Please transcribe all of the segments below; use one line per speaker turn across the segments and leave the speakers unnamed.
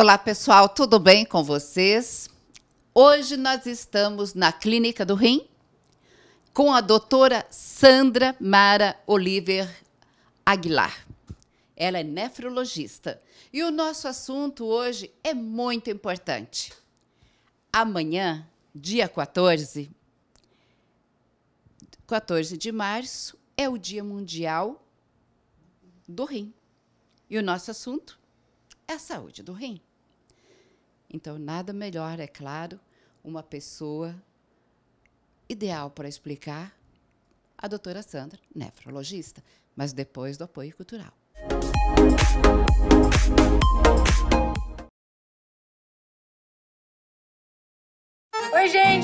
Olá, pessoal, tudo bem com vocês? Hoje nós estamos na Clínica do Rim com a doutora Sandra Mara Oliver Aguilar. Ela é nefrologista e o nosso assunto hoje é muito importante. Amanhã, dia 14, 14 de março, é o Dia Mundial do Rim. E o nosso assunto é a saúde do rim. Então, nada melhor, é claro, uma pessoa ideal para explicar a doutora Sandra, nefrologista, mas depois do apoio cultural.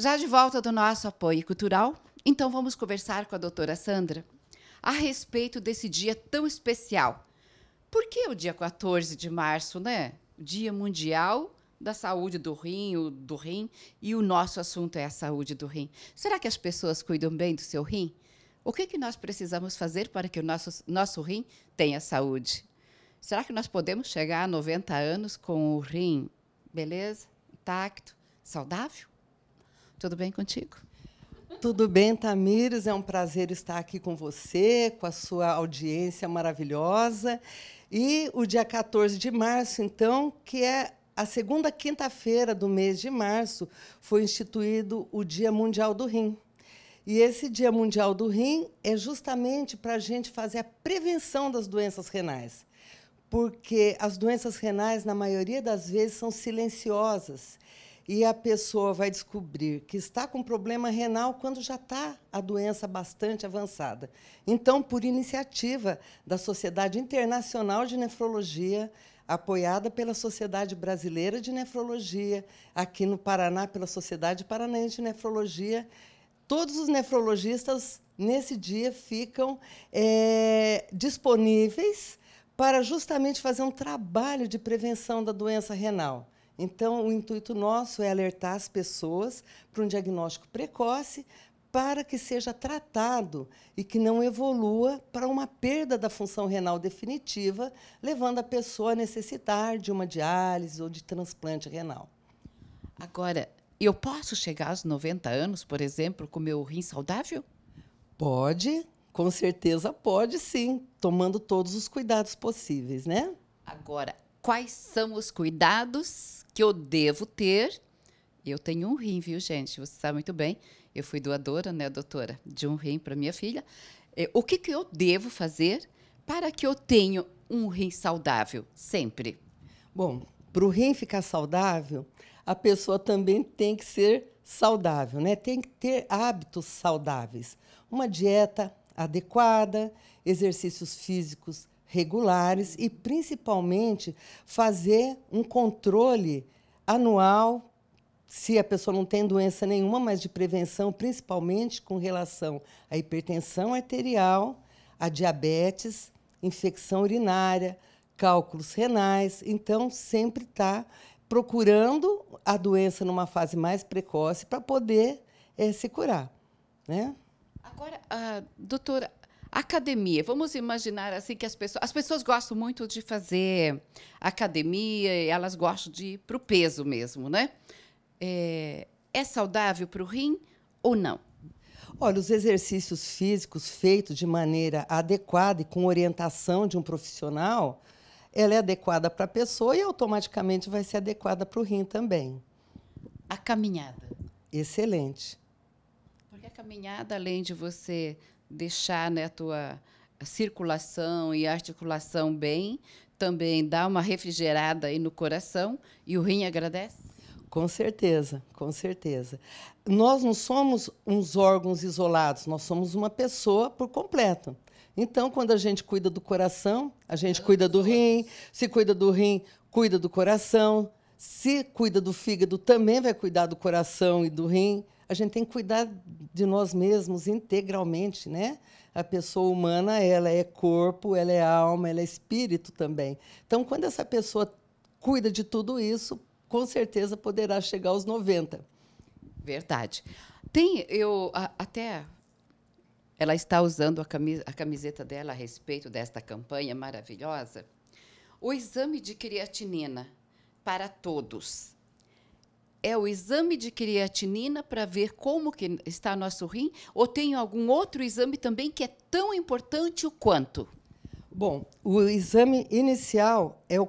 Já de volta do nosso apoio cultural, então vamos conversar com a doutora Sandra a respeito desse dia tão especial. Por que o dia 14 de março, né? Dia Mundial da Saúde do Rim, do rim, e o nosso assunto é a saúde do rim. Será que as pessoas cuidam bem do seu rim? O que, que nós precisamos fazer para que o nosso, nosso rim tenha saúde? Será que nós podemos chegar a 90 anos com o rim,
beleza, intacto, saudável? Tudo bem contigo? Tudo bem, Tamires? É um prazer estar aqui com você, com a sua audiência maravilhosa. E o dia 14 de março, então, que é a segunda quinta-feira do mês de março, foi instituído o Dia Mundial do Rim. E esse Dia Mundial do Rim é justamente para a gente fazer a prevenção das doenças renais. Porque as doenças renais, na maioria das vezes, são silenciosas e a pessoa vai descobrir que está com problema renal quando já está a doença bastante avançada. Então, por iniciativa da Sociedade Internacional de Nefrologia, apoiada pela Sociedade Brasileira de Nefrologia, aqui no Paraná, pela Sociedade Paranaense de Nefrologia, todos os nefrologistas nesse dia ficam é, disponíveis para justamente fazer um trabalho de prevenção da doença renal. Então, o intuito nosso é alertar as pessoas para um diagnóstico precoce, para que seja tratado e que não evolua para uma perda da função renal definitiva, levando a pessoa a necessitar de uma diálise ou de transplante renal. Agora,
eu posso chegar aos 90 anos, por exemplo,
com meu rim saudável? Pode, com certeza pode sim, tomando todos os cuidados possíveis, né?
Agora, quais são os cuidados que eu devo ter. Eu tenho um rim, viu, gente? Você sabe muito bem. Eu fui doadora, né, doutora, de um rim para minha filha. É, o que, que eu devo fazer
para que eu tenha um rim saudável sempre? Bom, para o rim ficar saudável, a pessoa também tem que ser saudável, né? Tem que ter hábitos saudáveis, uma dieta adequada, exercícios físicos regulares e, principalmente, fazer um controle anual, se a pessoa não tem doença nenhuma, mas de prevenção, principalmente com relação à hipertensão arterial, a diabetes, infecção urinária, cálculos renais. Então, sempre está procurando a doença numa fase mais precoce para poder é, se curar. Né?
Agora, uh, doutora, Academia, vamos imaginar assim que as pessoas, as pessoas gostam muito de fazer academia, elas gostam de ir para o peso mesmo, né? É, é saudável para o rim ou não?
Olha, os exercícios físicos feitos de maneira adequada e com orientação de um profissional, ela é adequada para a pessoa e automaticamente vai ser adequada para o rim também. A caminhada. Excelente.
Porque a caminhada, além de você deixar né, a tua circulação e articulação bem, também dá uma refrigerada aí no coração e o rim agradece?
Com certeza, com certeza. Nós não somos uns órgãos isolados, nós somos uma pessoa por completo. Então, quando a gente cuida do coração, a gente cuida do rim, se cuida do rim, cuida do coração, se cuida do fígado, também vai cuidar do coração e do rim a gente tem que cuidar de nós mesmos integralmente, né? A pessoa humana, ela é corpo, ela é alma, ela é espírito também. Então, quando essa pessoa cuida de tudo isso, com certeza poderá chegar aos 90. Verdade. Tem, eu
a, até ela está usando a, camisa, a camiseta dela a respeito desta campanha maravilhosa. O exame de creatinina para todos é o exame de creatinina para ver como que está nosso rim ou tem algum outro exame também que é tão importante o quanto?
Bom, o exame inicial é o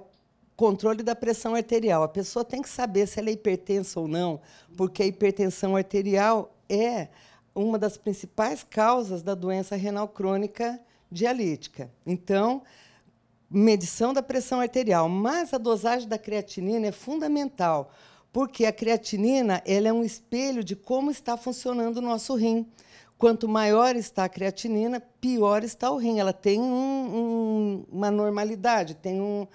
controle da pressão arterial. A pessoa tem que saber se ela é hipertensa ou não, porque a hipertensão arterial é uma das principais causas da doença renal crônica dialítica. Então, medição da pressão arterial, mas a dosagem da creatinina é fundamental, porque a creatinina ela é um espelho de como está funcionando o nosso rim. Quanto maior está a creatinina, pior está o rim. Ela tem um, um, uma normalidade, tem um,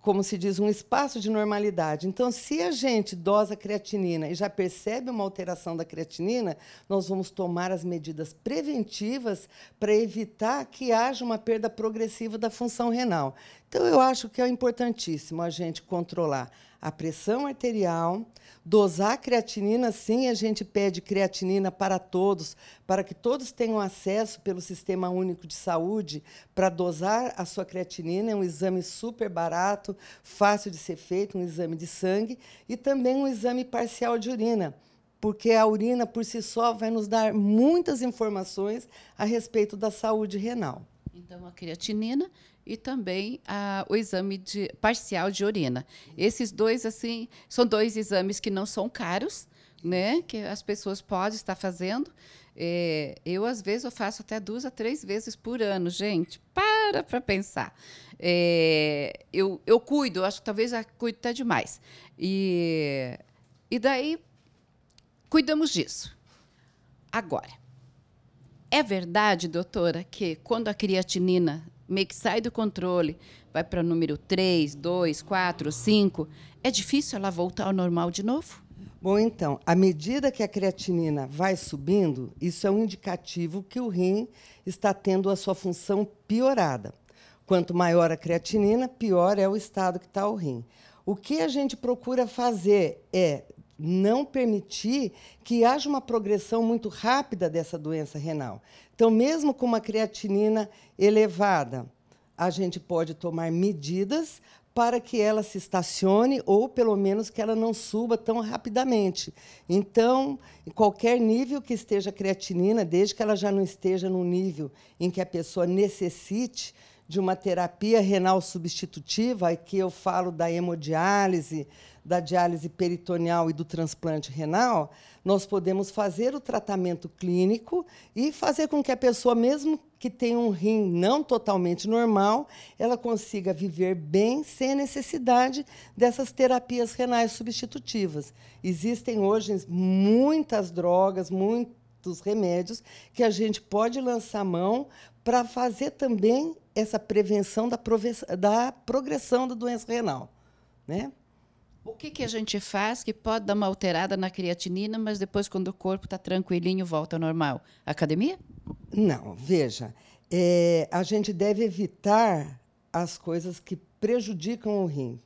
como se diz, um espaço de normalidade. Então, se a gente dosa a creatinina e já percebe uma alteração da creatinina, nós vamos tomar as medidas preventivas para evitar que haja uma perda progressiva da função renal. Então, eu acho que é importantíssimo a gente controlar a pressão arterial, dosar creatinina, sim, a gente pede creatinina para todos, para que todos tenham acesso pelo Sistema Único de Saúde para dosar a sua creatinina, é um exame super barato, fácil de ser feito, um exame de sangue e também um exame parcial de urina porque a urina por si só vai nos dar muitas informações a respeito da saúde renal. Então, a creatinina
e também ah, o exame de, parcial de urina. Esses dois, assim, são dois exames que não são caros, né? Que as pessoas podem estar fazendo. É, eu, às vezes, eu faço até duas a três vezes por ano, gente. Para para pensar. É, eu, eu cuido, acho que talvez a cuido até demais. E, e daí, cuidamos disso. Agora, é verdade, doutora, que quando a creatinina meio que sai do controle, vai para o número 3, 2, 4, 5, é difícil
ela voltar ao normal de novo? Bom, então, à medida que a creatinina vai subindo, isso é um indicativo que o rim está tendo a sua função piorada. Quanto maior a creatinina, pior é o estado que está o rim. O que a gente procura fazer é não permitir que haja uma progressão muito rápida dessa doença renal. Então, mesmo com uma creatinina elevada, a gente pode tomar medidas para que ela se estacione ou pelo menos que ela não suba tão rapidamente. Então, em qualquer nível que esteja a creatinina, desde que ela já não esteja no nível em que a pessoa necessite de uma terapia renal substitutiva, que eu falo da hemodiálise, da diálise peritoneal e do transplante renal, nós podemos fazer o tratamento clínico e fazer com que a pessoa, mesmo que tenha um rim não totalmente normal, ela consiga viver bem sem a necessidade dessas terapias renais substitutivas. Existem hoje muitas drogas, muito dos remédios que a gente pode lançar mão para fazer também essa prevenção da, da progressão da doença renal. Né?
O que, que a gente faz que pode dar uma alterada na creatinina, mas depois, quando o corpo está tranquilinho, volta ao
normal? Academia? Não, veja. É, a gente deve evitar as coisas que prejudicam o rim.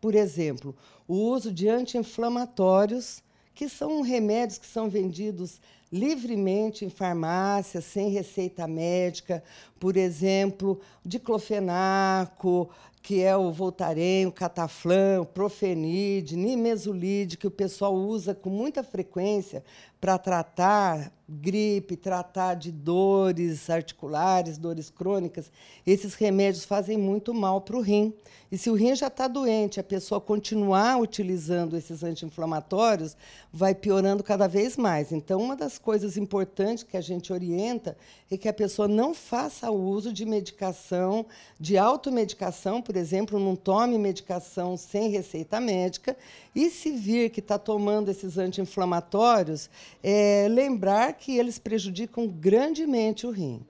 Por exemplo, o uso de anti-inflamatórios, que são remédios que são vendidos livremente em farmácia, sem receita médica, por exemplo, diclofenaco, que é o Voltaren, o Cataflan, o Profenide, Nimesulide, que o pessoal usa com muita frequência para tratar gripe, tratar de dores articulares, dores crônicas, esses remédios fazem muito mal para o rim. E se o rim já está doente, a pessoa continuar utilizando esses anti-inflamatórios, vai piorando cada vez mais. Então, uma das coisas importantes que a gente orienta é que a pessoa não faça uso de medicação, de automedicação, por exemplo, não tome medicação sem receita médica. E se vir que está tomando esses anti-inflamatórios, é, lembrar que eles prejudicam grandemente o rim.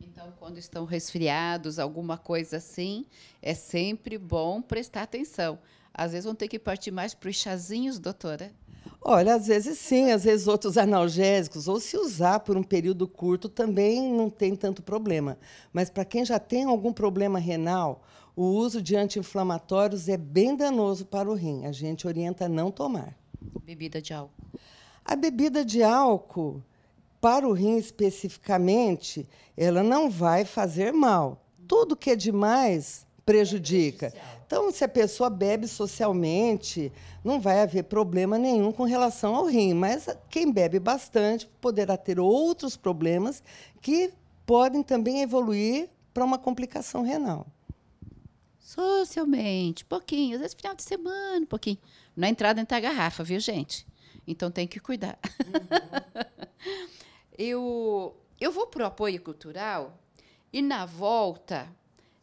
Então, quando estão resfriados, alguma coisa assim, é sempre bom prestar atenção. Às vezes vão ter que partir mais
para os chazinhos, doutora. Olha, às vezes sim, às vezes outros analgésicos, ou se usar por um período curto também não tem tanto problema. Mas para quem já tem algum problema renal, o uso de anti-inflamatórios é bem danoso para o rim. A gente orienta a não tomar.
Bebida de álcool.
A bebida de álcool para o rim especificamente, ela não vai fazer mal. Tudo que é demais prejudica. É então, se a pessoa bebe socialmente, não vai haver problema nenhum com relação ao rim, mas quem bebe bastante poderá ter outros problemas que podem também evoluir para uma complicação renal.
Socialmente, pouquinho, às vezes final de semana, pouquinho. Na é entrada entra a garrafa, viu, gente? Então tem que cuidar. Uhum. Eu, eu vou para o apoio cultural e, na volta,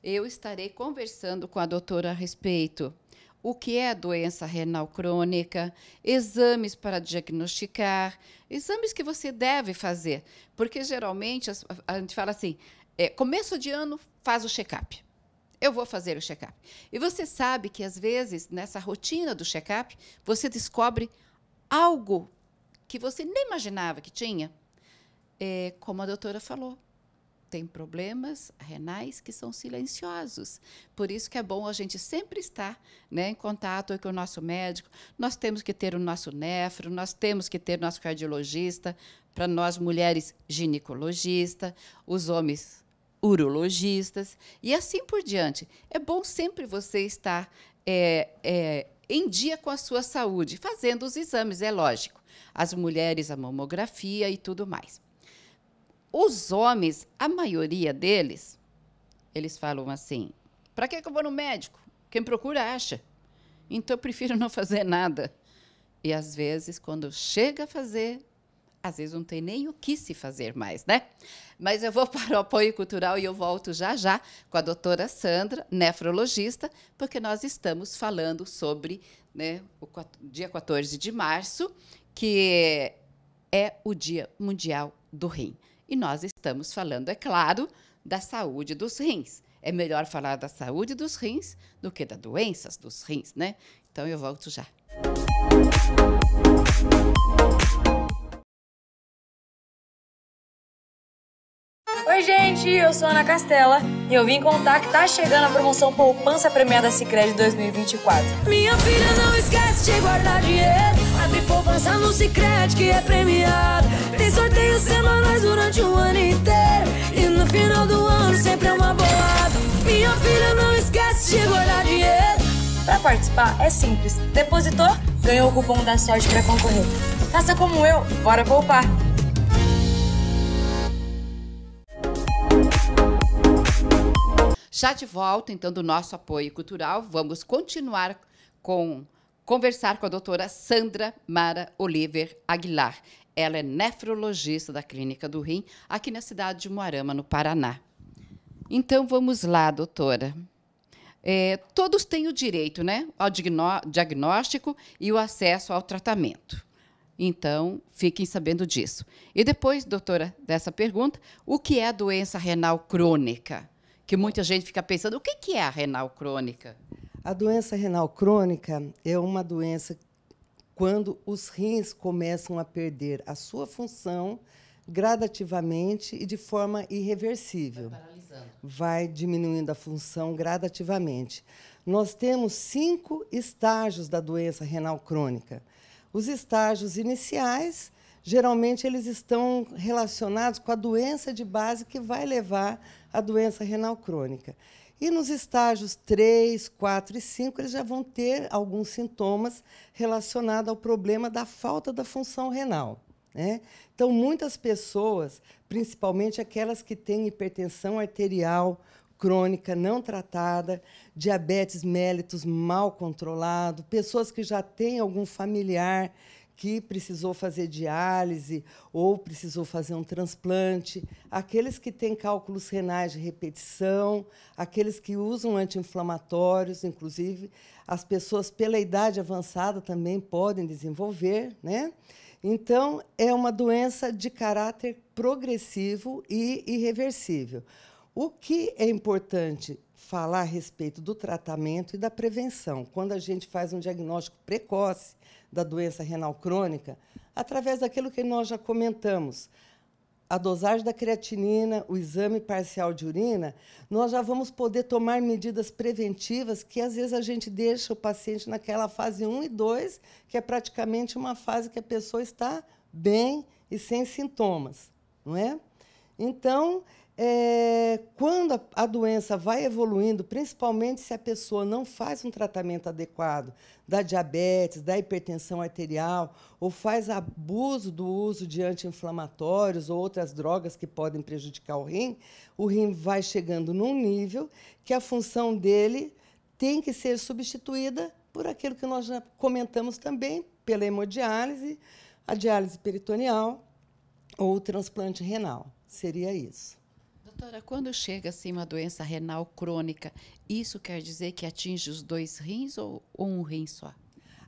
eu estarei conversando com a doutora a respeito o que é a doença renal crônica, exames para diagnosticar, exames que você deve fazer, porque geralmente a gente fala assim, é, começo de ano faz o check-up. Eu vou fazer o check-up. E você sabe que às vezes nessa rotina do check-up você descobre algo que você nem imaginava que tinha é, como a doutora falou, tem problemas renais que são silenciosos. Por isso que é bom a gente sempre estar né, em contato com o nosso médico. Nós temos que ter o nosso nefro, nós temos que ter o nosso cardiologista, para nós mulheres ginecologista, os homens urologistas e assim por diante. É bom sempre você estar é, é, em dia com a sua saúde, fazendo os exames, é lógico. As mulheres, a mamografia e tudo mais. Os homens, a maioria deles, eles falam assim: para que, eu vou no médico? Quem procura acha. Então eu prefiro não fazer nada. E às vezes, quando chega a fazer, às vezes não tem nem o que se fazer mais, né? Mas eu vou para o apoio cultural e eu volto já já com a doutora Sandra, nefrologista, porque nós estamos falando sobre né, o dia 14 de março, que é o Dia Mundial do Rim. E nós estamos falando, é claro, da saúde dos rins. É melhor falar da saúde dos rins do que das doenças dos rins, né? Então eu volto já.
Oi, gente, eu sou Ana Castela e eu vim contar que tá chegando a promoção Poupança Premiada Sicredi 2024. Minha filha não esquece de guardar dinheiro no Cicred que é premiado. Tem sorteios semanais durante o ano inteiro. E no final do ano sempre é uma bolada. Minha filha não esquece de guardar dinheiro. Para participar é simples. Depositor,
ganhou o cupom da sorte para concorrer. Faça como eu, bora poupar. Já de volta, então, do nosso apoio cultural, vamos continuar com conversar com a doutora Sandra Mara Oliver Aguilar. Ela é nefrologista da Clínica do Rim, aqui na cidade de Moarama, no Paraná. Então, vamos lá, doutora. É, todos têm o direito né, ao diagnóstico e o acesso ao tratamento. Então, fiquem sabendo disso. E depois, doutora, dessa pergunta, o que é a doença renal crônica? Que muita gente fica pensando, o que é a renal crônica?
A doença renal crônica é uma doença quando os rins começam a perder a sua função gradativamente e de forma irreversível. Vai, Vai diminuindo a função gradativamente. Nós temos cinco estágios da doença renal crônica. Os estágios iniciais, geralmente, eles estão relacionados com a doença de base que vai levar à doença renal crônica. E nos estágios 3, 4 e 5, eles já vão ter alguns sintomas relacionados ao problema da falta da função renal. Né? Então, muitas pessoas, principalmente aquelas que têm hipertensão arterial crônica não tratada, diabetes mellitus mal controlado, pessoas que já têm algum familiar que precisou fazer diálise ou precisou fazer um transplante, aqueles que têm cálculos renais de repetição, aqueles que usam anti-inflamatórios, inclusive as pessoas pela idade avançada também podem desenvolver, né? Então, é uma doença de caráter progressivo e irreversível. O que é importante falar a respeito do tratamento e da prevenção? Quando a gente faz um diagnóstico precoce da doença renal crônica através daquilo que nós já comentamos. A dosagem da creatinina, o exame parcial de urina, nós já vamos poder tomar medidas preventivas que às vezes a gente deixa o paciente naquela fase 1 e 2, que é praticamente uma fase que a pessoa está bem e sem sintomas, não é? Então, é, quando a, a, doença vai evoluindo, principalmente se a pessoa não faz um tratamento adequado da diabetes, da hipertensão arterial, ou faz abuso do uso de anti-inflamatórios ou outras drogas que podem prejudicar o rim, o rim vai chegando num nível que a função dele tem que ser substituída por aquilo que nós já comentamos também, pela hemodiálise, a diálise peritoneal ou o transplante renal. Seria isso. Doutora, quando chega assim uma
doença renal crônica, isso quer dizer que atinge os dois rins ou, ou um rim só?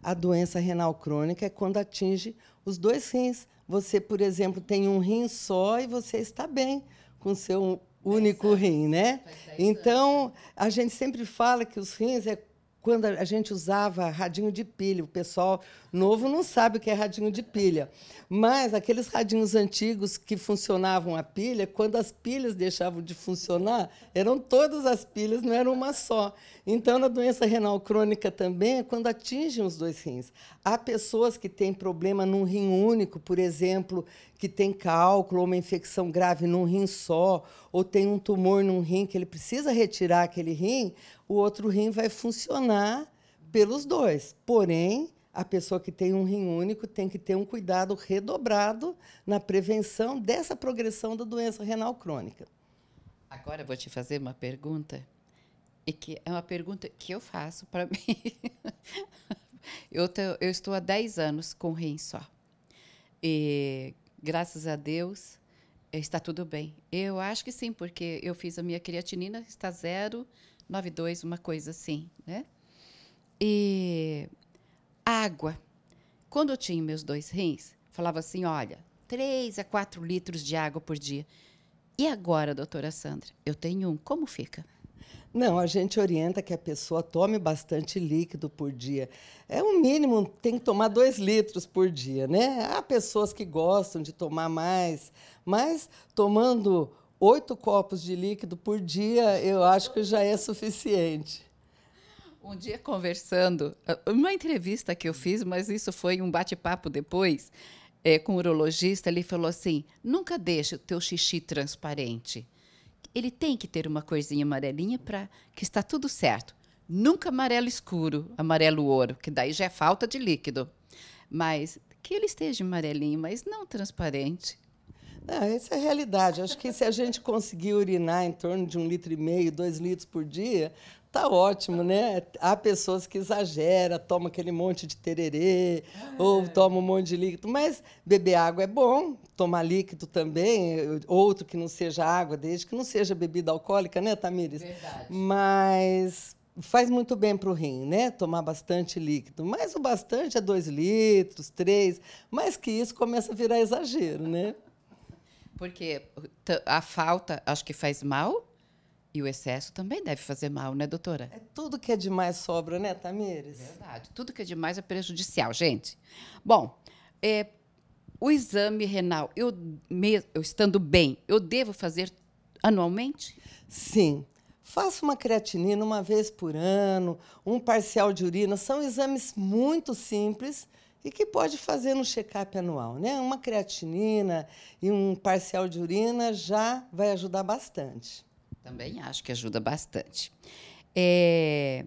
A
doença renal crônica é quando atinge os dois rins. Você, por exemplo, tem um rim só e você está bem com seu único rim, né? Então, a gente sempre fala que os rins é quando a gente usava radinho de pilha, o pessoal novo não sabe o que é radinho de pilha, mas aqueles radinhos antigos que funcionavam a pilha, quando as pilhas deixavam de funcionar, eram todas as pilhas, não era uma só. Então, na doença renal crônica também, é quando atingem os dois rins. Há pessoas que têm problema num rim único, por exemplo, que tem cálculo ou uma infecção grave num rim só, ou tem um tumor num rim que ele precisa retirar aquele rim, o outro rim vai funcionar pelos dois. Porém, a pessoa que tem um rim único tem que ter um cuidado redobrado na prevenção dessa progressão da doença renal crônica.
Agora vou te fazer uma pergunta, e que é uma pergunta que eu faço para mim. eu, tô, eu, estou há 10 anos com rim só. E graças a Deus está tudo bem. Eu acho que sim, porque eu fiz a minha creatinina, está zero, 92, uma coisa assim, né? E água. Quando eu tinha meus dois rins, falava assim: olha, 3 a 4 litros
de água por dia. E agora, doutora Sandra? Eu tenho um, como fica? Não, a gente orienta que a pessoa tome bastante líquido por dia. É o um mínimo, tem que tomar dois litros por dia, né? Há pessoas que gostam de tomar mais, mas tomando oito copos de líquido por dia, eu acho que já é suficiente. Um dia conversando, ah, uma entrevista que eu fiz,
mas isso foi um bate-papo depois, é, com o urologista, ele falou assim: nunca deixe o teu xixi transparente. Ele tem que ter uma corzinha amarelinha para que está tudo certo. Nunca amarelo escuro, amarelo ouro, que daí já é falta de líquido. Mas que ele esteja amarelinho, mas não transparente.
Não, essa é a realidade. Acho que se a gente conseguir urinar em torno de um litro e meio, dois litros por dia, tá ótimo, né? Há pessoas que exagera, toma aquele monte de tererê, é. ou toma um monte de líquido, mas beber água é bom, tomar líquido também, outro que não seja água, desde que não seja bebida alcoólica, né, Tamires? Verdade. Mas faz muito bem para o rim, né? Tomar bastante líquido. Mas o bastante é dois litros, três. Mais que isso começa a virar exagero, né?
Porque a falta acho que faz mal e o excesso também deve fazer mal, né, doutora? É tudo que é demais sobra, né, Tamires? Verdade. Tudo que é demais é prejudicial, gente. Bom, é, o exame renal, eu, me, eu estando bem, eu devo fazer
anualmente? Sim. Faça uma creatinina uma vez por ano, um parcial de urina. São exames muito simples e que pode fazer no check-up anual, né? Uma creatinina e um parcial de urina já vai ajudar bastante.
Também acho que ajuda bastante. É,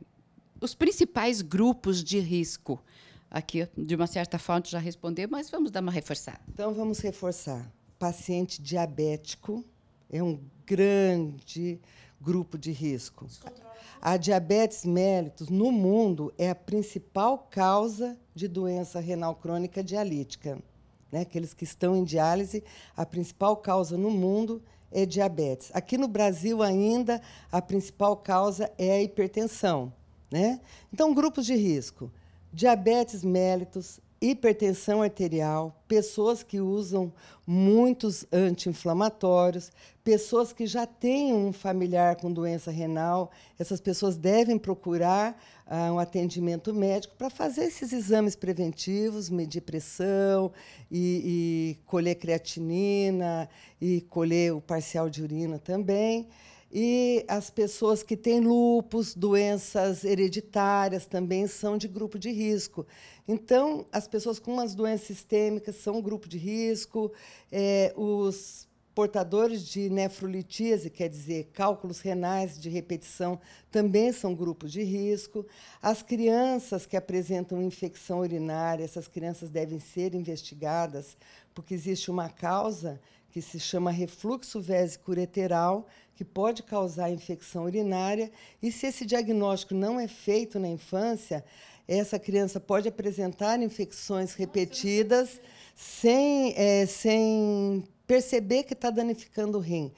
os principais grupos de risco. Aqui, de uma certa forma, já respondeu, mas vamos dar uma reforçada.
Então, vamos reforçar. Paciente diabético é um grande grupo de risco. Descontrolado a diabetes mellitus no mundo é a principal causa de doença renal crônica dialítica. Né? Aqueles que estão em diálise, a principal causa no mundo é diabetes. Aqui no Brasil ainda a principal causa é a hipertensão, né? Então grupos de risco: diabetes mellitus, hipertensão arterial, pessoas que usam muitos anti-inflamatórios, pessoas que já têm um familiar com doença renal, essas pessoas devem procurar ah, um atendimento médico para fazer esses exames preventivos, medir pressão e, e colher creatinina e colher o parcial de urina também. E as pessoas que têm lupus, doenças hereditárias também são de grupo de risco. Então, as pessoas com as doenças sistêmicas são grupo de risco, é, os portadores de nefrolitíase, quer dizer, cálculos renais de repetição, também são grupos de risco. As crianças que apresentam infecção urinária, essas crianças devem ser investigadas, porque existe uma causa que se chama refluxo vésico ureteral, que pode causar infecção urinária, e se esse diagnóstico não é feito na infância, essa criança pode apresentar infecções repetidas sem, é, sem perceber que está danificando o rim.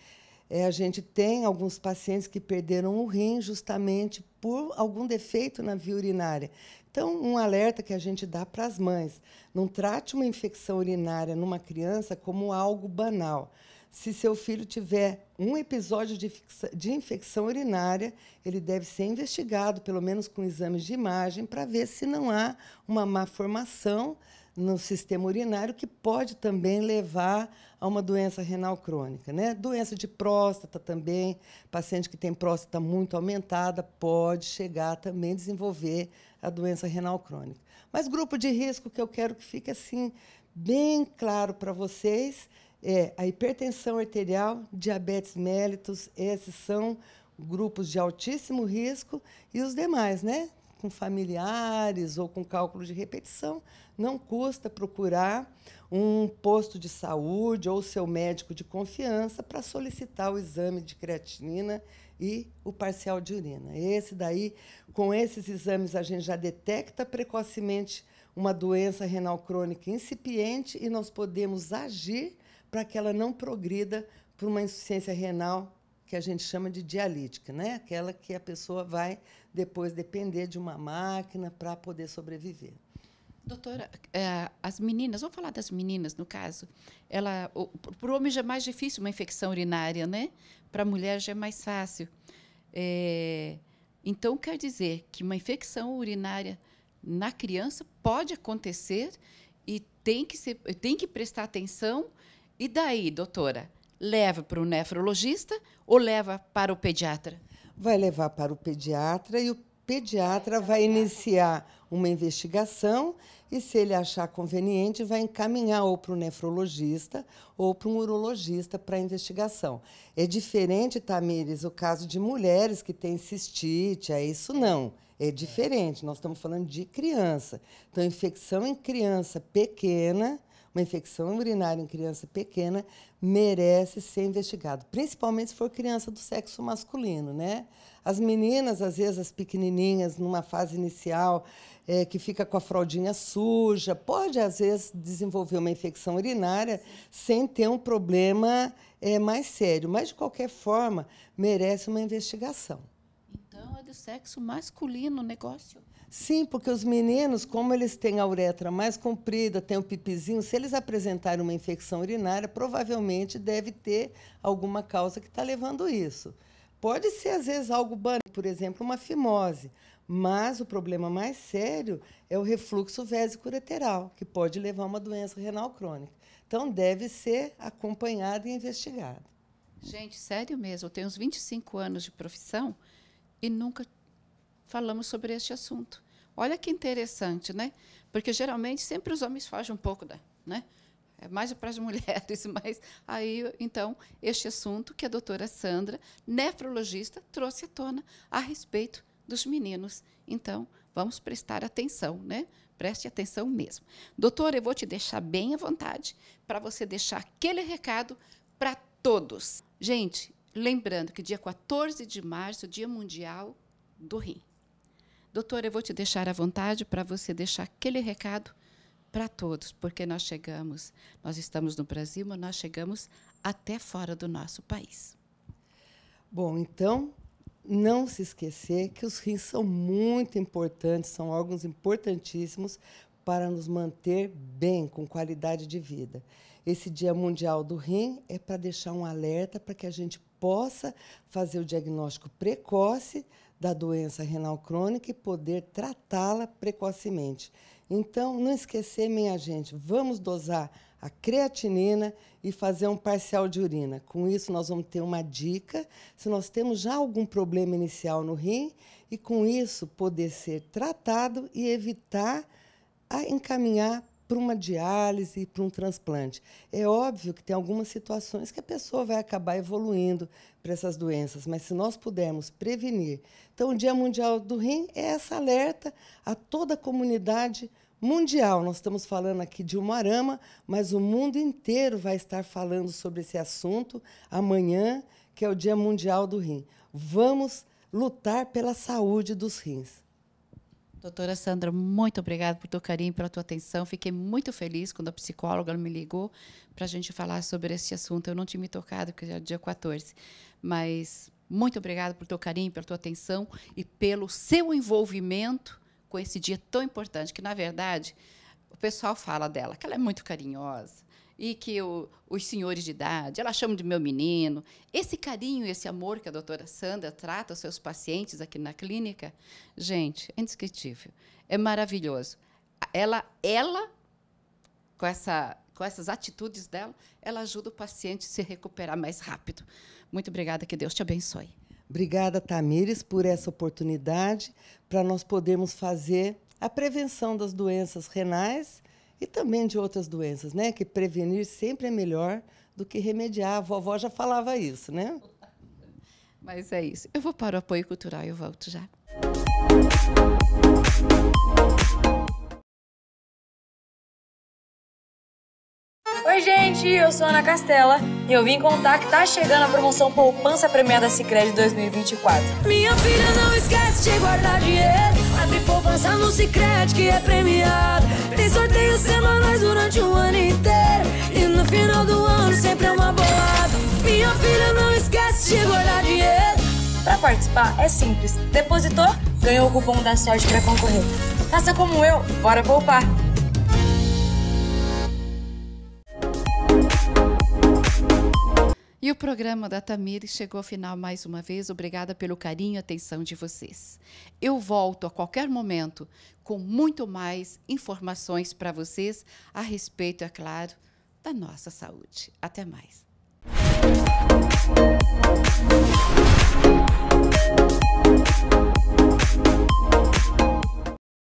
É, a gente tem alguns pacientes que perderam o rim justamente por algum defeito na via urinária. Então, um alerta que a gente dá para as mães: não trate uma infecção urinária numa criança como algo banal se seu filho tiver um episódio de, de, infecção urinária, ele deve ser investigado, pelo menos com exames de imagem, para ver se não há uma má formação no sistema urinário que pode também levar a uma doença renal crônica. Né? Doença de próstata também, paciente que tem próstata muito aumentada pode chegar também a desenvolver a doença renal crônica. Mas grupo de risco que eu quero que fique assim bem claro para vocês é, a hipertensão arterial, diabetes mellitus, esses são grupos de altíssimo risco e os demais, né? Com familiares ou com cálculo de repetição, não custa procurar um posto de saúde ou seu médico de confiança para solicitar o exame de creatinina e o parcial de urina. Esse daí, com esses exames, a gente já detecta precocemente uma doença renal crônica incipiente e nós podemos agir para que ela não progrida para uma insuficiência renal que a gente chama de dialítica, né? aquela que a pessoa vai depois depender de uma máquina para poder sobreviver.
Doutora, é, as meninas, vamos falar das meninas no caso. Ela, para o homem já é mais difícil uma infecção urinária, né? Para a mulher já é mais fácil. É, então quer dizer que uma infecção urinária na criança pode acontecer e tem que ser, tem que prestar atenção e daí, doutora? Leva para o nefrologista ou leva para o pediatra?
Vai levar para o pediatra e o pediatra vai iniciar uma investigação e, se ele achar conveniente, vai encaminhar ou para o nefrologista ou para um urologista para investigação. É diferente, Tamires, o caso de mulheres que têm cistite, é isso não. É diferente, nós estamos falando de criança. Então, infecção em criança pequena uma infecção urinária em criança pequena merece ser investigado, principalmente se for criança do sexo masculino, né? As meninas, às vezes, as pequenininhas, numa fase inicial, é, que fica com a fraldinha suja, pode, às vezes, desenvolver uma infecção urinária sem ter um problema é, mais sério. Mas, de qualquer forma, merece uma investigação.
Então, é do sexo masculino o negócio?
Sim, porque os meninos, como eles têm a uretra mais comprida, têm o pipizinho, se eles apresentarem uma infecção urinária, provavelmente deve ter alguma causa que está levando isso. Pode ser, às vezes, algo banal, por exemplo, uma fimose, mas o problema mais sério é o refluxo vésico ureteral, que pode levar a uma doença renal crônica. Então, deve ser acompanhado e investigado. Gente, sério mesmo, eu tenho uns 25 anos de profissão e
nunca falamos sobre este assunto. Olha que interessante, né? Porque geralmente sempre os homens fogem um pouco da, né? É mais para as mulheres, mas aí então este assunto que a doutora Sandra, nefrologista, trouxe à tona a respeito dos meninos. Então, vamos prestar atenção, né? Preste atenção mesmo. Doutora, eu vou te deixar bem à vontade para você deixar aquele recado para todos. Gente, lembrando que dia 14 de março, Dia Mundial do Rim. Doutora, eu vou te deixar à vontade para você deixar aquele recado para todos, porque nós chegamos, nós estamos no Brasil, mas nós chegamos até fora do nosso país.
Bom, então, não se esquecer que os rins são muito importantes, são órgãos importantíssimos para nos manter bem, com qualidade de vida. Esse Dia Mundial do Rim é para deixar um alerta para que a gente possa fazer o diagnóstico precoce da doença renal crônica e poder tratá-la precocemente. Então, não esquecer, minha gente, vamos dosar a creatinina e fazer um parcial de urina. Com isso, nós vamos ter uma dica se nós temos já algum problema inicial no rim e, com isso, poder ser tratado e evitar a encaminhar para uma diálise, para um transplante. É óbvio que tem algumas situações que a pessoa vai acabar evoluindo para essas doenças, mas se nós pudermos prevenir. Então, o Dia Mundial do Rim é essa alerta a toda a comunidade mundial. Nós estamos falando aqui de Umarama, mas o mundo inteiro vai estar falando sobre esse assunto amanhã, que é o Dia Mundial do Rim. Vamos lutar pela saúde dos rins.
Doutora Sandra, muito obrigada por teu carinho, pela tua atenção. Fiquei muito feliz quando a psicóloga me ligou para a gente falar sobre esse assunto. Eu não tinha me tocado, porque já é dia 14. Mas muito obrigada por teu carinho, pela tua atenção e pelo seu envolvimento com esse dia tão importante, que, na verdade, o pessoal fala dela, que ela é muito carinhosa, e que eu, os senhores de idade, ela chama de meu menino. Esse carinho, esse amor que a doutora Sandra trata os seus pacientes aqui na clínica, gente, é indescritível. É maravilhoso. Ela, ela com, essa, com essas atitudes dela, ela ajuda o paciente a se recuperar mais rápido. Muito obrigada,
que Deus te abençoe. Obrigada, Tamires, por essa oportunidade para nós podermos fazer a prevenção das doenças renais e também de outras doenças, né? Que prevenir sempre é melhor do que remediar. A vovó já falava isso, né? Mas é isso. Eu vou para o apoio cultural e eu volto já. Oi, gente, eu sou Ana Castela e eu vim contar que tá chegando a promoção Poupança Premiada Sicredi 2024. Minha filha não esquece de guardar dinheiro. Tem poupança no Cicred que é premiado. Tem sorteios semanais durante o ano inteiro. E no final do ano sempre é uma bolada. Minha filha não esquece de guardar dinheiro. Para participar é simples.
Depositou, ganhou o cupom da sorte para concorrer. Faça como eu, bora poupar. E o programa da Tamires chegou ao final mais uma vez. Obrigada pelo carinho e atenção de vocês. Eu volto a qualquer momento com muito mais informações para vocês a respeito, é claro, da nossa saúde. Até mais. Música